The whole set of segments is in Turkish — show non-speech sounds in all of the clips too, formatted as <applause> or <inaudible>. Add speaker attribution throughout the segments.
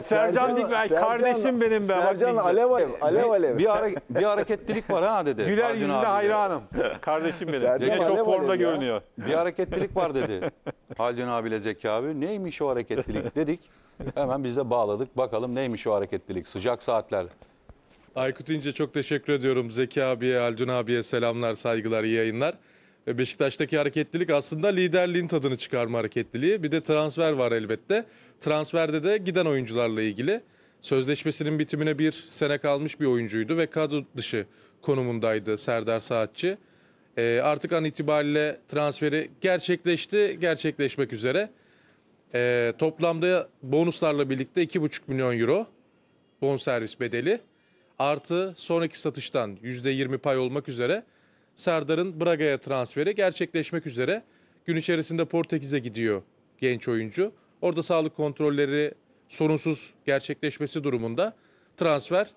Speaker 1: Sercan Dikmen Sercan, kardeşim benim be. Sercan bak, alev alev. Alev alev. Bir, ara, bir
Speaker 2: hareketlilik var ha dedi. Güler yüzüne hayranım. Kardeşim benim. Sercan Yine çok formda görünüyor. Bir hareketlilik var dedi. Haldun <laughs> abiyle Zeki abi. Neymiş o hareketlilik dedik. Hemen biz de bağladık. Bakalım neymiş o hareketlilik. Sıcak saatler.
Speaker 3: Aykut İnce çok teşekkür ediyorum. Zeki abiye, Haldun abiye selamlar, saygılar, iyi yayınlar. Beşiktaş'taki hareketlilik aslında liderliğin tadını çıkarma hareketliliği. Bir de transfer var elbette. Transferde de giden oyuncularla ilgili. Sözleşmesinin bitimine bir sene kalmış bir oyuncuydu ve kadro dışı konumundaydı Serdar Saatçi. E, ee, artık an itibariyle transferi gerçekleşti, gerçekleşmek üzere. E, toplamda bonuslarla birlikte 2,5 milyon euro bonservis bedeli artı sonraki iki satıştan %20 pay olmak üzere Serdar'ın Braga'ya transferi gerçekleşmek üzere. Gün içerisinde Portekiz'e gidiyor genç oyuncu. Orada sağlık kontrolleri sorunsuz gerçekleşmesi durumunda transfer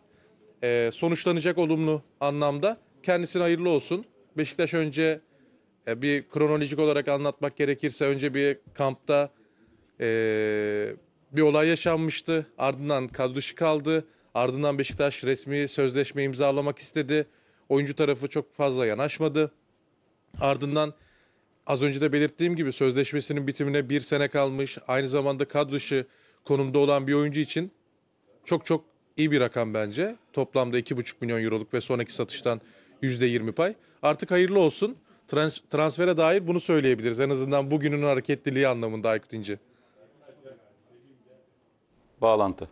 Speaker 3: e, sonuçlanacak olumlu anlamda. Kendisine hayırlı olsun. Beşiktaş önce e, bir kronolojik olarak anlatmak gerekirse önce bir kampta e, bir olay yaşanmıştı. Ardından kadro dışı kaldı. Ardından Beşiktaş resmi sözleşme imzalamak istedi. Oyuncu tarafı çok fazla yanaşmadı. Ardından az önce de belirttiğim gibi sözleşmesinin bitimine bir sene kalmış. Aynı zamanda kadro konumda olan bir oyuncu için çok çok iyi bir rakam bence. Toplamda 2,5 milyon euroluk ve sonraki satıştan %20 pay. Artık hayırlı olsun. Trans transfere dair bunu söyleyebiliriz. En azından bugünün hareketliliği anlamında Aykut İnce. Bağlantı.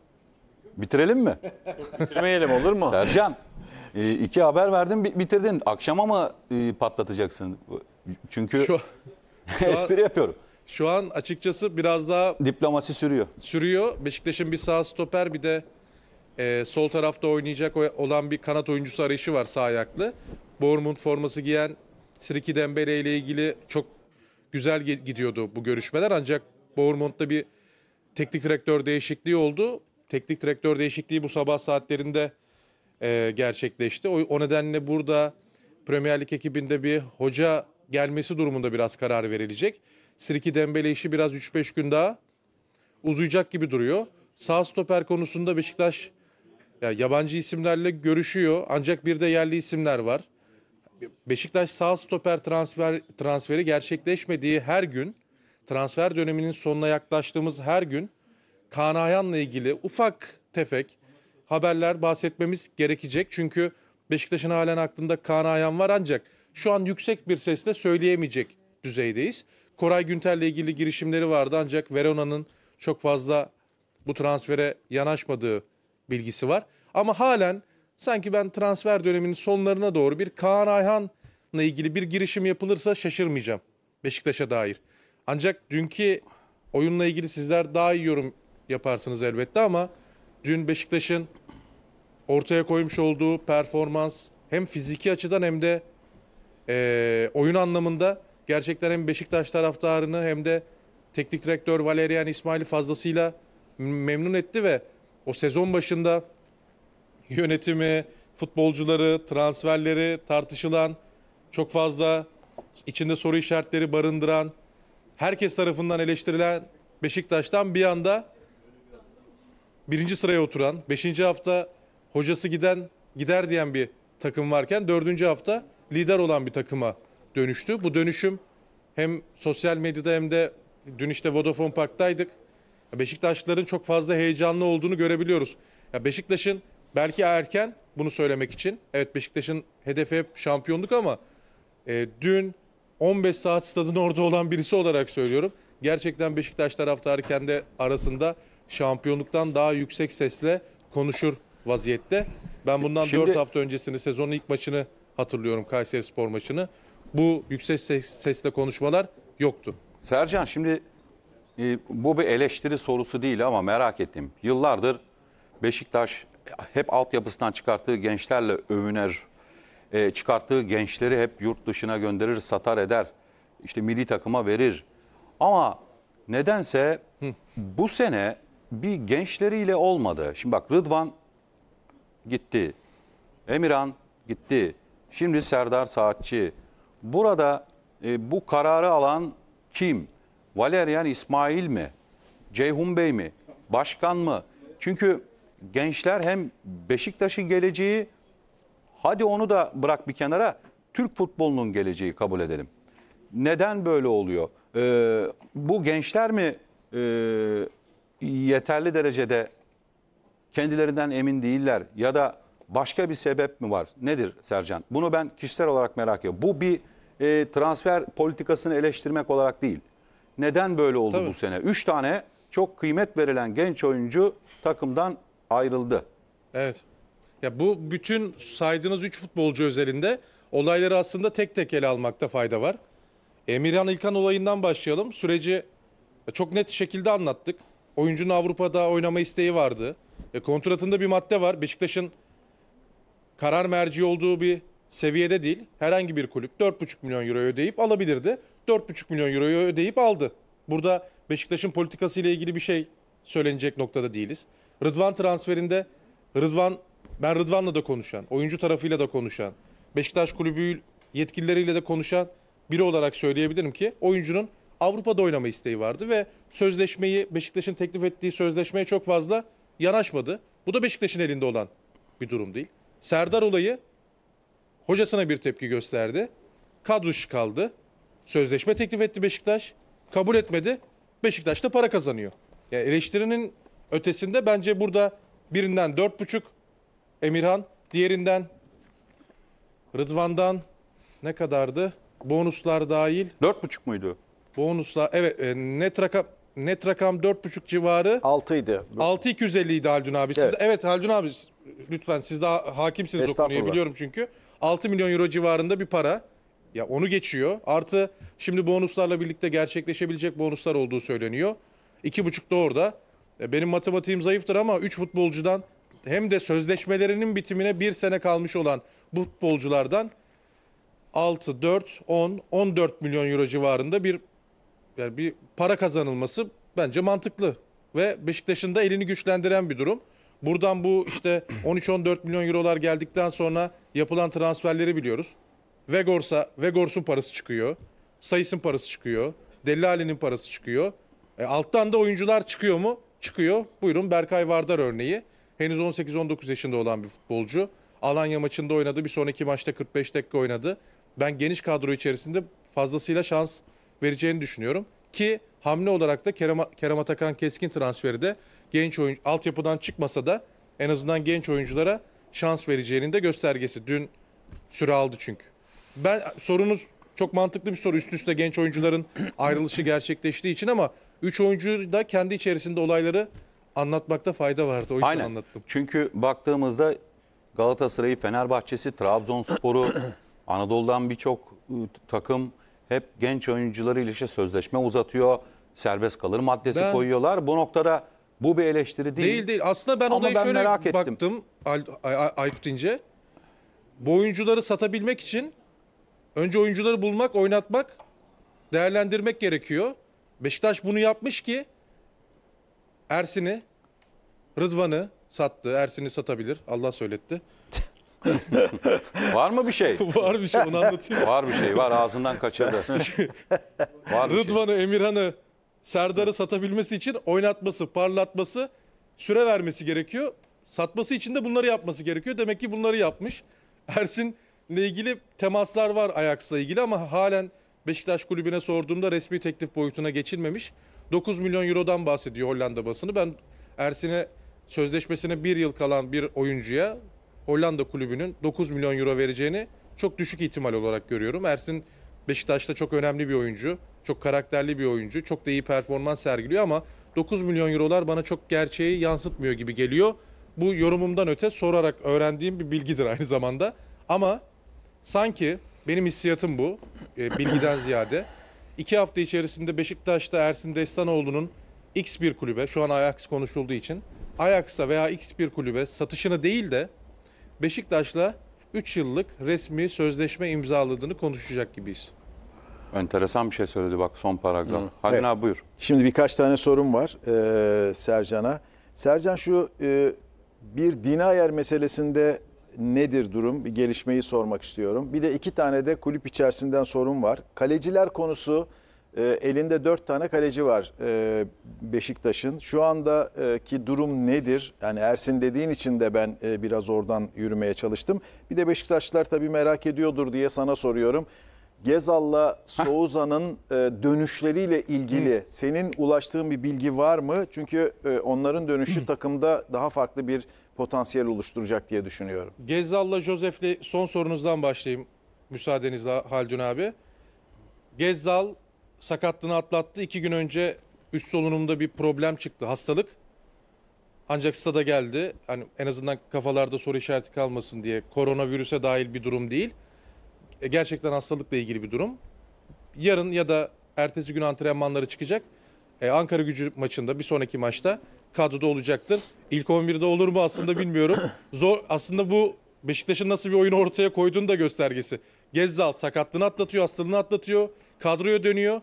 Speaker 3: Bitirelim mi?
Speaker 4: Bitirmeyelim olur
Speaker 2: mu? Sercan, e, iki haber verdim bitirdin. Akşama mı e, patlatacaksın? Çünkü Şu, şu
Speaker 3: an, <laughs> yapıyorum. şu an açıkçası biraz daha
Speaker 2: Diplomasi sürüyor.
Speaker 3: sürüyor. Beşiktaş'ın bir sağ stoper bir de e, sol tarafta oynayacak olan bir kanat oyuncusu arayışı var sağ ayaklı. Bournemouth forması giyen Siriki Dembele ile ilgili çok güzel gidiyordu bu görüşmeler ancak Bournemouth'ta bir teknik direktör değişikliği oldu teknik direktör değişikliği bu sabah saatlerinde e, gerçekleşti. O, o nedenle burada Premier Lig ekibinde bir hoca gelmesi durumunda biraz karar verilecek. Sirki Dembele işi biraz 3-5 gün daha uzayacak gibi duruyor. Sağ stoper konusunda Beşiktaş ya yabancı isimlerle görüşüyor ancak bir de yerli isimler var. Beşiktaş sağ stoper transfer transferi gerçekleşmediği her gün transfer döneminin sonuna yaklaştığımız her gün Kaan Ayhan'la ilgili ufak tefek haberler bahsetmemiz gerekecek. Çünkü Beşiktaş'ın halen aklında Kaan Ayhan var ancak şu an yüksek bir sesle söyleyemeyecek düzeydeyiz. Koray Günter'le ilgili girişimleri vardı ancak Verona'nın çok fazla bu transfere yanaşmadığı bilgisi var. Ama halen sanki ben transfer döneminin sonlarına doğru bir Kaan Ayhan'la ilgili bir girişim yapılırsa şaşırmayacağım Beşiktaş'a dair. Ancak dünkü oyunla ilgili sizler daha iyi yorum yaparsınız elbette ama dün Beşiktaş'ın ortaya koymuş olduğu performans hem fiziki açıdan hem de e, oyun anlamında gerçekten hem Beşiktaş taraftarını hem de teknik direktör Valerian İsmail'i fazlasıyla memnun etti ve o sezon başında yönetimi, futbolcuları, transferleri tartışılan, çok fazla içinde soru işaretleri barındıran, herkes tarafından eleştirilen Beşiktaş'tan bir anda birinci sıraya oturan, beşinci hafta hocası giden gider diyen bir takım varken dördüncü hafta lider olan bir takıma dönüştü. Bu dönüşüm hem sosyal medyada hem de dün işte Vodafone Park'taydık. Beşiktaşlıların çok fazla heyecanlı olduğunu görebiliyoruz. Ya Beşiktaş'ın belki erken bunu söylemek için. Evet Beşiktaş'ın hedefi hep şampiyonluk ama e, dün 15 saat stadın orada olan birisi olarak söylüyorum. Gerçekten Beşiktaş taraftarı kendi arasında şampiyonluktan daha yüksek sesle konuşur vaziyette. Ben bundan Şimdi... 4 hafta öncesini sezonun ilk maçını hatırlıyorum Kayseri Spor maçını. Bu yüksek ses, sesle konuşmalar yoktu.
Speaker 2: Sercan şimdi e, bu bir eleştiri sorusu değil ama merak ettim. Yıllardır Beşiktaş hep altyapısından çıkarttığı gençlerle övüner. E, çıkarttığı gençleri hep yurt dışına gönderir, satar eder. İşte milli takıma verir. Ama nedense Hı. bu sene bir gençleriyle olmadı. Şimdi bak Rıdvan gitti. Emirhan gitti. Şimdi Serdar Saatçi. Burada e, bu kararı alan kim? Valerian İsmail mi? Ceyhun Bey mi? Başkan mı? Çünkü gençler hem Beşiktaş'ın geleceği hadi onu da bırak bir kenara Türk futbolunun geleceği kabul edelim. Neden böyle oluyor? Ee, bu gençler mi e, yeterli derecede kendilerinden emin değiller ya da başka bir sebep mi var? Nedir Sercan? Bunu ben kişisel olarak merak ediyorum. Bu bir e, transfer politikasını eleştirmek olarak değil. Neden böyle oldu Tabii. bu sene? Üç tane çok kıymet verilen genç oyuncu takımdan ayrıldı.
Speaker 3: Evet. Ya bu bütün saydığınız üç futbolcu özelinde olayları aslında tek tek ele almakta fayda var. Emirhan İlkan olayından başlayalım. Süreci çok net şekilde anlattık. Oyuncunun Avrupa'da oynama isteği vardı. E, kontratında bir madde var. Beşiktaş'ın karar merci olduğu bir seviyede değil. Herhangi bir kulüp 4,5 milyon euro ödeyip alabilirdi. 4,5 milyon euroyu ödeyip aldı. Burada Beşiktaş'ın politikası ile ilgili bir şey söylenecek noktada değiliz. Rıdvan transferinde Rıdvan ben Rıdvan'la da konuşan, oyuncu tarafıyla da konuşan, Beşiktaş kulübü yetkilileriyle de konuşan biri olarak söyleyebilirim ki oyuncunun Avrupa'da oynama isteği vardı ve sözleşmeyi Beşiktaş'ın teklif ettiği sözleşmeye çok fazla yanaşmadı. Bu da Beşiktaş'ın elinde olan bir durum değil. Serdar olayı hocasına bir tepki gösterdi. Kadro kaldı. Sözleşme teklif etti Beşiktaş. Kabul etmedi. Beşiktaş da para kazanıyor. Yani eleştirinin ötesinde bence burada birinden dört buçuk Emirhan, diğerinden Rıdvan'dan ne kadardı? Bonuslar dahil. dört buçuk muydu? Bonusla evet e, net rakam net rakam 4,5 civarı. 6 idi. 6,250 idi Haldun abi. Siz, evet. evet Haldun abi lütfen siz daha hakimsiniz o konuya biliyorum çünkü. 6 milyon euro civarında bir para. Ya onu geçiyor. Artı şimdi bonuslarla birlikte gerçekleşebilecek bonuslar olduğu söyleniyor. 2,5 da orada. E, benim matematiğim zayıftır ama 3 futbolcudan hem de sözleşmelerinin bitimine bir sene kalmış olan bu futbolculardan 6, 4, 10, 14 milyon euro civarında bir yani bir para kazanılması bence mantıklı ve Beşiktaş'ın da elini güçlendiren bir durum. Buradan bu işte 13-14 <clears throat> milyon eurolar geldikten sonra yapılan transferleri biliyoruz. Vegors'a, Vegors'un parası çıkıyor. Sayıs'ın parası çıkıyor. Dellali'nin parası çıkıyor. E, alttan da oyuncular çıkıyor mu? Çıkıyor. Buyurun Berkay Vardar örneği. Henüz 18-19 yaşında olan bir futbolcu. Alanya maçında oynadı. Bir sonraki maçta 45 dakika oynadı. Ben geniş kadro içerisinde fazlasıyla şans vereceğini düşünüyorum. Ki hamle olarak da Kerem, Kerem Atakan Keskin transferi de genç oyuncu altyapıdan çıkmasa da en azından genç oyunculara şans vereceğinin de göstergesi. Dün süre aldı çünkü. Ben sorunuz çok mantıklı bir soru. Üst üste genç oyuncuların <clears throat> ayrılışı gerçekleştiği için ama 3 oyuncu da kendi içerisinde olayları anlatmakta fayda vardı. O yüzden Aynen.
Speaker 2: anlattım. Çünkü baktığımızda Galatasaray'ı, Fenerbahçe'si, Trabzonspor'u, <clears throat> Anadolu'dan birçok ıı, takım hep genç oyuncuları ile sözleşme uzatıyor. Serbest kalır maddesi Ben- koyuyorlar. Bu noktada bu bir eleştiri değil. Değil değil. Aslında
Speaker 3: ben ona şöyle merak ettim. baktım Ay- Ay- Aykut İnce. Bu oyuncuları satabilmek için önce oyuncuları bulmak, oynatmak, değerlendirmek gerekiyor. Beşiktaş bunu yapmış ki Ersin'i, Rıdvan'ı sattı. Ersin'i satabilir. Allah söyletti. <laughs> <laughs> var mı bir şey? <laughs> var bir şey onu anlatayım. Var bir şey var ağzından kaçırdı. <laughs> var şey. Rıdvan'ı, şey. Emirhan'ı, Serdar'ı satabilmesi için oynatması, parlatması, süre vermesi gerekiyor. Satması için de bunları yapması gerekiyor. Demek ki bunları yapmış. Ersin ile ilgili temaslar var Ajax'la ilgili ama halen Beşiktaş kulübüne sorduğumda resmi teklif boyutuna geçilmemiş. 9 milyon eurodan bahsediyor Hollanda basını. Ben Ersin'e sözleşmesine bir yıl kalan bir oyuncuya Hollanda kulübünün 9 milyon euro vereceğini çok düşük ihtimal olarak görüyorum. Ersin Beşiktaş'ta çok önemli bir oyuncu, çok karakterli bir oyuncu, çok da iyi performans sergiliyor ama 9 milyon eurolar bana çok gerçeği yansıtmıyor gibi geliyor. Bu yorumumdan öte sorarak öğrendiğim bir bilgidir aynı zamanda. Ama sanki benim hissiyatım bu, e, bilgiden ziyade. iki hafta içerisinde Beşiktaş'ta Ersin Destanoğlu'nun X bir kulübe, şu an Ajax konuşulduğu için, Ajax'a veya X bir kulübe satışını değil de Beşiktaş'la 3 yıllık resmi
Speaker 4: sözleşme imzaladığını konuşacak gibiyiz.
Speaker 2: Enteresan bir şey söyledi bak son paragraf. Hı. Halil evet. abi buyur.
Speaker 4: Şimdi birkaç tane sorum var e, Sercan'a. Sercan şu e, bir yer meselesinde nedir durum? Bir gelişmeyi sormak istiyorum. Bir de iki tane de kulüp içerisinden sorum var. Kaleciler konusu ee, elinde dört tane kaleci var e, Beşiktaş'ın. Şu andaki durum nedir? Yani Ersin dediğin için de ben e, biraz oradan yürümeye çalıştım. Bir de Beşiktaşlar tabii merak ediyordur diye sana soruyorum. Gezal'la Soğuzan'ın e, dönüşleriyle ilgili senin ulaştığın bir bilgi var mı? Çünkü onların dönüşü takımda daha farklı bir potansiyel oluşturacak diye düşünüyorum.
Speaker 3: Gezal'la Josef'le son sorunuzdan başlayayım müsaadenizle Haldun abi. Gezal sakatlığını atlattı. İki gün önce üst solunumda bir problem çıktı hastalık. Ancak stada geldi. Hani en azından kafalarda soru işareti kalmasın diye koronavirüse dahil bir durum değil. E, gerçekten hastalıkla ilgili bir durum. Yarın ya da ertesi gün antrenmanları çıkacak. E, Ankara gücü maçında bir sonraki maçta kadroda olacaktır. İlk 11'de olur mu aslında bilmiyorum. Zor aslında bu Beşiktaş'ın nasıl bir oyunu ortaya koyduğunu da göstergesi. Gezzal sakatlığını atlatıyor, hastalığını atlatıyor. Kadroya dönüyor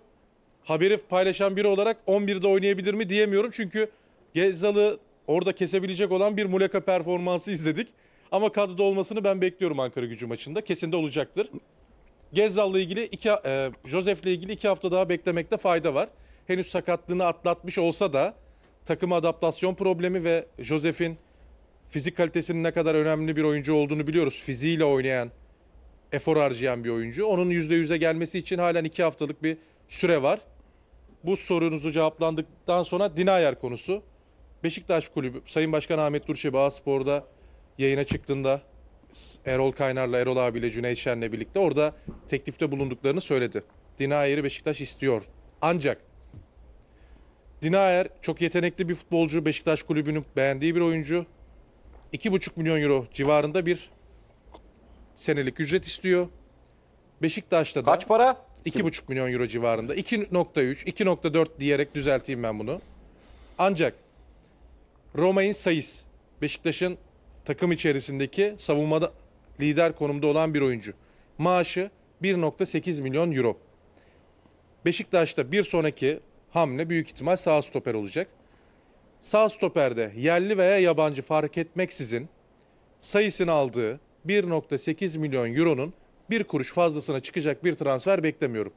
Speaker 3: haberi paylaşan biri olarak 11'de oynayabilir mi diyemiyorum. Çünkü Gezzal'ı orada kesebilecek olan bir Muleka performansı izledik. Ama kadroda olmasını ben bekliyorum Ankara gücü maçında. Kesin de olacaktır. Gezzal'la ilgili iki, e, Josef'le ilgili iki hafta daha beklemekte fayda var. Henüz sakatlığını atlatmış olsa da takım adaptasyon problemi ve Josef'in fizik kalitesinin ne kadar önemli bir oyuncu olduğunu biliyoruz. Fiziğiyle oynayan, efor harcayan bir oyuncu. Onun %100'e gelmesi için halen iki haftalık bir süre var. Bu sorunuzu cevaplandıktan sonra Dinayer konusu. Beşiktaş Kulübü, Sayın Başkan Ahmet Durçebi Spor'da yayına çıktığında Erol Kaynar'la, Erol abiyle, Cüneyt Şen'le birlikte orada teklifte bulunduklarını söyledi. Dinayer'i Beşiktaş istiyor. Ancak Dinayer çok yetenekli bir futbolcu. Beşiktaş kulübünün beğendiği bir oyuncu. 2,5 milyon euro civarında bir senelik ücret istiyor. Beşiktaş'ta da... Kaç para? 2,5 milyon euro civarında. 2.3, 2.4 diyerek düzelteyim ben bunu. Ancak Roma'nın Sayıs Beşiktaş'ın takım içerisindeki savunmada lider konumda olan bir oyuncu. Maaşı 1.8 milyon euro. Beşiktaş'ta bir sonraki hamle büyük ihtimal sağ stoper olacak. Sağ stoperde yerli veya yabancı fark etmeksizin sayısını aldığı 1.8 milyon euronun bir kuruş fazlasına çıkacak bir transfer beklemiyorum.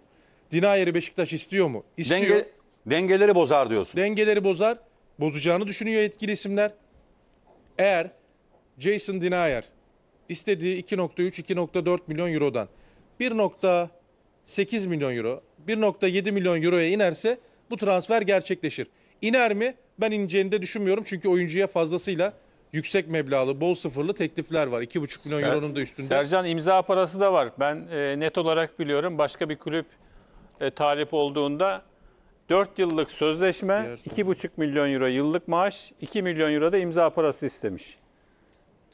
Speaker 3: Dinayer'i Beşiktaş istiyor mu? İstiyor. Denge, dengeleri bozar diyorsun. Dengeleri bozar. Bozacağını düşünüyor etkili isimler. Eğer Jason Dinayer istediği 2.3-2.4 milyon eurodan 1.8 milyon euro, 1.7 milyon euroya inerse bu transfer gerçekleşir. İner mi? Ben ineceğini de düşünmüyorum çünkü oyuncuya fazlasıyla yüksek meblağlı, bol sıfırlı teklifler var. 2,5 milyon Ser, euronun da üstünde. Sercan imza parası
Speaker 1: da var. Ben e, net olarak biliyorum başka bir kulüp e, talip olduğunda 4 yıllık sözleşme, 2,5 milyon euro yıllık maaş, 2 milyon euro da imza parası istemiş.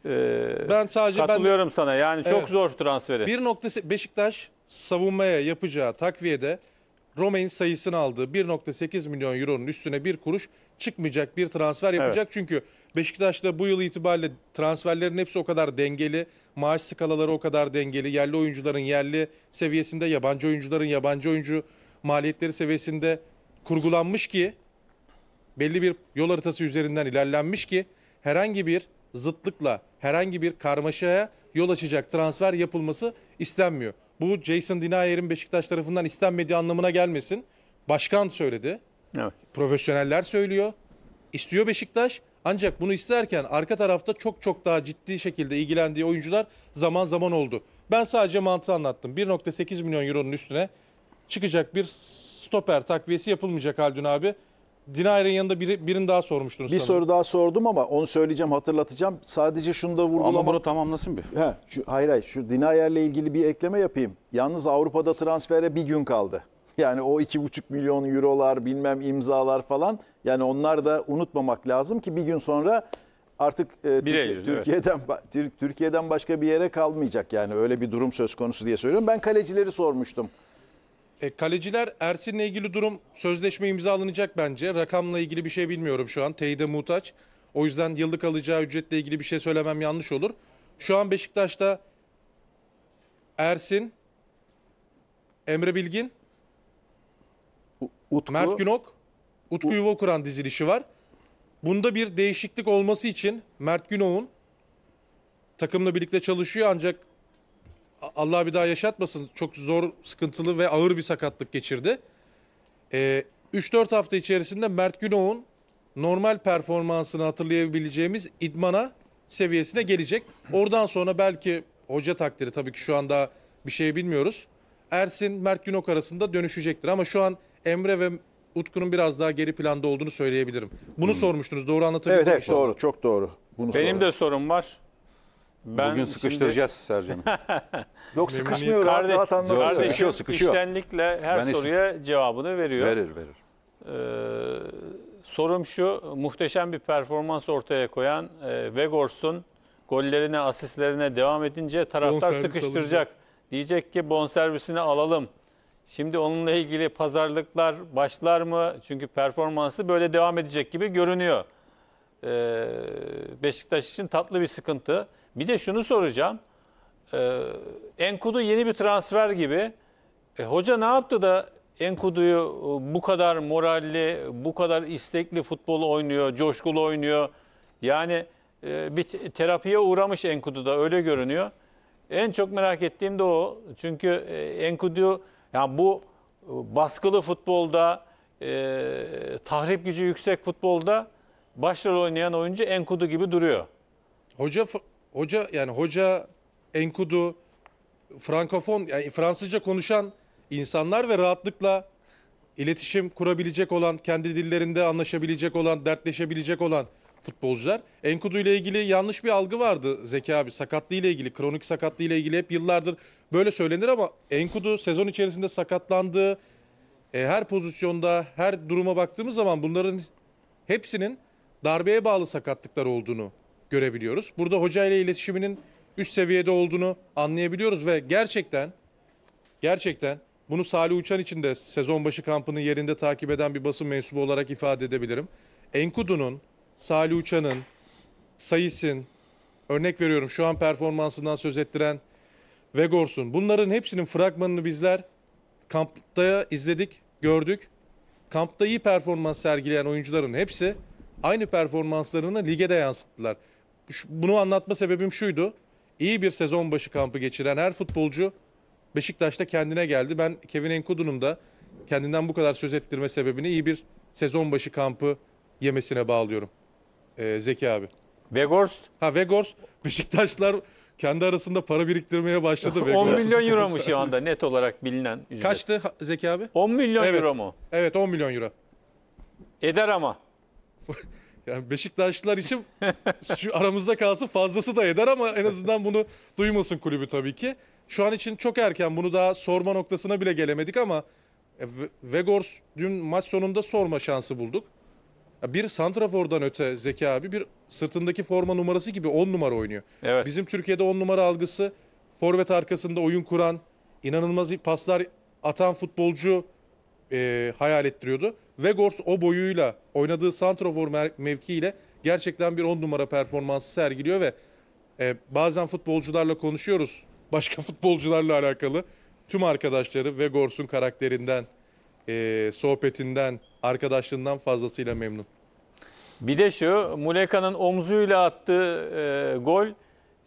Speaker 3: Ee, ben sadece katılıyorum ben sana. Yani çok evet,
Speaker 1: zor transferi.
Speaker 3: noktası Beşiktaş savunmaya yapacağı takviyede Romain sayısını aldığı 1.8 milyon euronun üstüne bir kuruş çıkmayacak bir transfer yapacak. Evet. Çünkü Beşiktaş'ta bu yıl itibariyle transferlerin hepsi o kadar dengeli. Maaş skalaları o kadar dengeli. Yerli oyuncuların yerli seviyesinde, yabancı oyuncuların yabancı oyuncu maliyetleri seviyesinde kurgulanmış ki belli bir yol haritası üzerinden ilerlenmiş ki herhangi bir zıtlıkla, herhangi bir karmaşaya yol açacak transfer yapılması istenmiyor. Bu Jason Dinayer'in Beşiktaş tarafından istenmediği anlamına gelmesin. Başkan söyledi. Evet. Profesyoneller söylüyor. İstiyor Beşiktaş. Ancak bunu isterken arka tarafta çok çok daha ciddi şekilde ilgilendiği oyuncular zaman zaman oldu. Ben sadece mantığı anlattım. 1.8 milyon euronun üstüne çıkacak bir stoper takviyesi yapılmayacak Haldun abi. Dinayer'in yanında biri, birini daha sormuştunuz. Bir sanırım. soru
Speaker 4: daha sordum ama onu söyleyeceğim, hatırlatacağım. Sadece şunu da vurgulamak... Ama bunu tamamlasın bir. He, şu, hayır hayır, şu Dinayer'le ilgili bir ekleme yapayım. Yalnız Avrupa'da transfere bir gün kaldı. <laughs> Yani o iki buçuk milyon eurolar, bilmem imzalar falan. Yani onlar da unutmamak lazım ki bir gün sonra artık e, Türkiye, Eylül, Türkiye'den evet. Türkiye'den başka bir yere kalmayacak. Yani öyle bir durum söz konusu diye söylüyorum. Ben kalecileri sormuştum.
Speaker 3: E, kaleciler Ersin'le ilgili durum sözleşme imzalanacak bence. Rakamla ilgili bir şey bilmiyorum şu an. Teyide muhtaç. O yüzden yıllık alacağı ücretle ilgili bir şey söylemem yanlış olur. Şu an Beşiktaş'ta Ersin, Emre Bilgin, Utku. Mert Günok, Utku Yuva kuran dizilişi var. Bunda bir değişiklik olması için Mert Günok'un takımla birlikte çalışıyor ancak Allah bir daha yaşatmasın. Çok zor, sıkıntılı ve ağır bir sakatlık geçirdi. Ee, 3-4 hafta içerisinde Mert Günoğ'un normal performansını hatırlayabileceğimiz idmana seviyesine gelecek. Oradan sonra belki hoca takdiri tabii ki şu anda bir şey bilmiyoruz. Ersin, Mert Günok arasında dönüşecektir ama şu an Emre ve Utku'nun biraz daha geri planda olduğunu söyleyebilirim. Bunu hmm. sormuştunuz. Doğru anlatabildim Evet, evet doğru. Çok doğru. Bunu Benim sorun. de sorum var. Ben Bugün sıkıştıracağız Sercan'ı. <laughs> Yok
Speaker 1: sıkışmıyor rahat Kardeş- rahat anlatıyor. Kardeşim Sıkışıyor, sıkışıyor. iştenlikle her Ben iş- soruya cevabını veriyor. Verir verir. Ee, sorum şu, muhteşem bir performans ortaya koyan e, Vegors'un gollerine, asistlerine devam edince taraftar Bonservis sıkıştıracak. Diyecek ki bonservisini alalım. Şimdi onunla ilgili pazarlıklar başlar mı? Çünkü performansı böyle devam edecek gibi görünüyor. Ee, Beşiktaş için tatlı bir sıkıntı. Bir de şunu soracağım. Ee, Enkudu yeni bir transfer gibi. E, hoca ne yaptı da Enkudu'yu e, bu kadar moralli, bu kadar istekli futbol oynuyor, coşkulu oynuyor. Yani e, bir terapiye uğramış Enkudu da öyle görünüyor. En çok merak ettiğim de o. Çünkü e, Enkudu yani bu e, baskılı futbolda, e, tahrip gücü yüksek futbolda başrol oynayan oyuncu Enkudu gibi
Speaker 3: duruyor. Hoca Hoca yani hoca Enkudu Frankofon yani Fransızca konuşan insanlar ve rahatlıkla iletişim kurabilecek olan, kendi dillerinde anlaşabilecek olan, dertleşebilecek olan futbolcular. Enkudu ile ilgili yanlış bir algı vardı Zeki abi. Sakatlığı ile ilgili, kronik sakatlığı ile ilgili hep yıllardır böyle söylenir ama Enkudu sezon içerisinde sakatlandığı e, her pozisyonda, her duruma baktığımız zaman bunların hepsinin darbeye bağlı sakatlıklar olduğunu görebiliyoruz. Burada hoca ile iletişiminin üst seviyede olduğunu anlayabiliyoruz ve gerçekten gerçekten bunu Salih Uçan için de sezon başı kampının yerinde takip eden bir basın mensubu olarak ifade edebilirim. Enkudu'nun, Salih Uçan'ın, Sayıs'ın, örnek veriyorum şu an performansından söz ettiren Vegors'un bunların hepsinin fragmanını bizler kampta izledik, gördük. Kampta iyi performans sergileyen oyuncuların hepsi aynı performanslarını lige de yansıttılar bunu anlatma sebebim şuydu. İyi bir sezon başı kampı geçiren her futbolcu Beşiktaş'ta kendine geldi. Ben Kevin Enkudu'nun da kendinden bu kadar söz ettirme sebebini iyi bir sezon başı kampı yemesine bağlıyorum. Ee, Zeki abi. Vegors. Ha Vegors. Beşiktaşlar kendi arasında para biriktirmeye başladı. 10 <laughs> milyon euro mu şu anda
Speaker 1: net olarak bilinen ücret. Kaçtı Zeki
Speaker 3: abi? 10 milyon evet. euro mu? Evet 10 milyon euro. Eder ama. <laughs> Yani Beşiktaşlılar için <laughs> şu aramızda kalsın fazlası da eder ama en azından bunu duymasın kulübü tabii ki. Şu an için çok erken bunu daha sorma noktasına bile gelemedik ama e, Vegors dün maç sonunda sorma şansı bulduk. bir santrafordan öte Zeki abi bir sırtındaki forma numarası gibi 10 numara oynuyor. Evet. Bizim Türkiye'de 10 numara algısı forvet arkasında oyun kuran, inanılmaz paslar atan futbolcu e, hayal ettiriyordu. Vegors o boyuyla oynadığı santrafor mevkiiyle gerçekten bir 10 numara performansı sergiliyor ve e, bazen futbolcularla konuşuyoruz. <laughs> Başka futbolcularla alakalı tüm arkadaşları Vegors'un karakterinden, e, sohbetinden, arkadaşlığından fazlasıyla memnun. Bir de şu Muleka'nın omzuyla
Speaker 1: attığı e, gol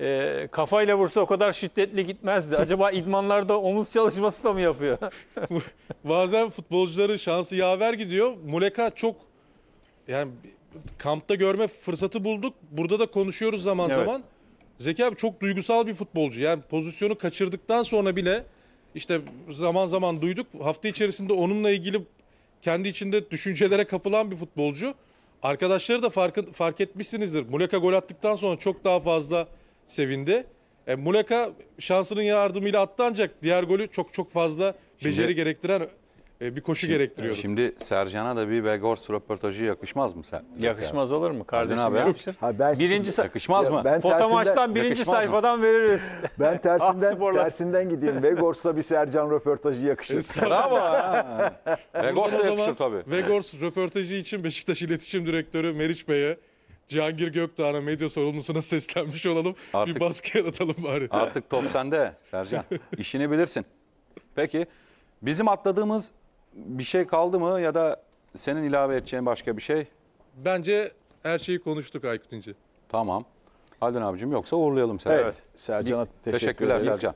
Speaker 1: e, kafayla vursa o kadar şiddetli gitmezdi. Acaba
Speaker 3: idmanlarda omuz çalışması da mı yapıyor? <laughs> Bazen futbolcuların şansı yaver gidiyor. Muleka çok yani kampta görme fırsatı bulduk. Burada da konuşuyoruz zaman evet. zaman. Zeki abi çok duygusal bir futbolcu. Yani pozisyonu kaçırdıktan sonra bile işte zaman zaman duyduk. Hafta içerisinde onunla ilgili kendi içinde düşüncelere kapılan bir futbolcu. Arkadaşları da fark, fark etmişsinizdir. Muleka gol attıktan sonra çok daha fazla sevindi. E, Muleka şansının yardımıyla attı ancak diğer golü çok çok fazla beceri şimdi, gerektiren e, bir koşu gerektiriyor.
Speaker 2: Şimdi Sercan'a da bir Begors röportajı yakışmaz mı sen? Yakışmaz olur mu kardeşim? Abi. Yakışır.
Speaker 4: Ha, ben birinci şimdi, yakışmaz mı? Ben Foto maçtan birinci sayfadan mı? veririz. <laughs> Ben tersinden ah, tersinden gideyim. Vegors'la bir Sercan röportajı yakışır. <laughs> Bravo. Vegors'la <laughs> yakışır tabii.
Speaker 3: Vegors röportajı için Beşiktaş İletişim Direktörü Meriç Bey'e Cihangir Gökdoğan'a medya sorumlusuna <laughs> seslenmiş olalım. Artık, bir baskı yaratalım bari. Artık top sende Sercan. <laughs>
Speaker 2: İşini bilirsin. Peki bizim atladığımız bir şey kaldı mı ya da senin ilave edeceğin başka bir şey? Bence
Speaker 3: her şeyi konuştuk Aykut İnci.
Speaker 2: Tamam. Haldun abicim yoksa uğurlayalım seni. Evet. Sercan'a teşekkür teşekkürler. Sercan.